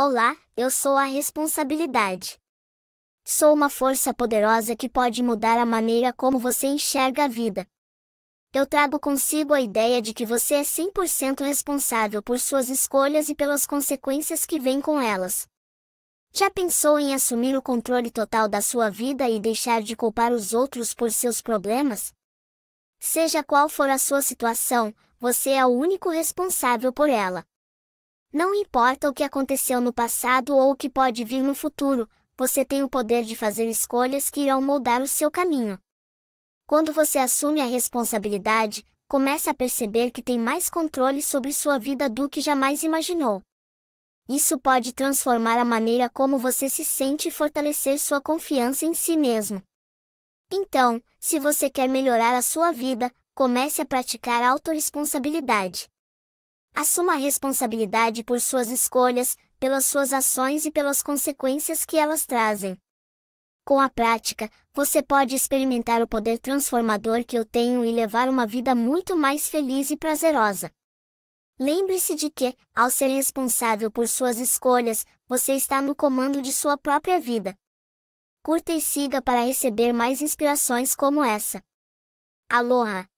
Olá, eu sou a responsabilidade. Sou uma força poderosa que pode mudar a maneira como você enxerga a vida. Eu trago consigo a ideia de que você é 100% responsável por suas escolhas e pelas consequências que vêm com elas. Já pensou em assumir o controle total da sua vida e deixar de culpar os outros por seus problemas? Seja qual for a sua situação, você é o único responsável por ela. Não importa o que aconteceu no passado ou o que pode vir no futuro, você tem o poder de fazer escolhas que irão moldar o seu caminho. Quando você assume a responsabilidade, começa a perceber que tem mais controle sobre sua vida do que jamais imaginou. Isso pode transformar a maneira como você se sente e fortalecer sua confiança em si mesmo. Então, se você quer melhorar a sua vida, comece a praticar a autorresponsabilidade. Assuma a responsabilidade por suas escolhas, pelas suas ações e pelas consequências que elas trazem. Com a prática, você pode experimentar o poder transformador que eu tenho e levar uma vida muito mais feliz e prazerosa. Lembre-se de que, ao ser responsável por suas escolhas, você está no comando de sua própria vida. Curta e siga para receber mais inspirações como essa. Aloha!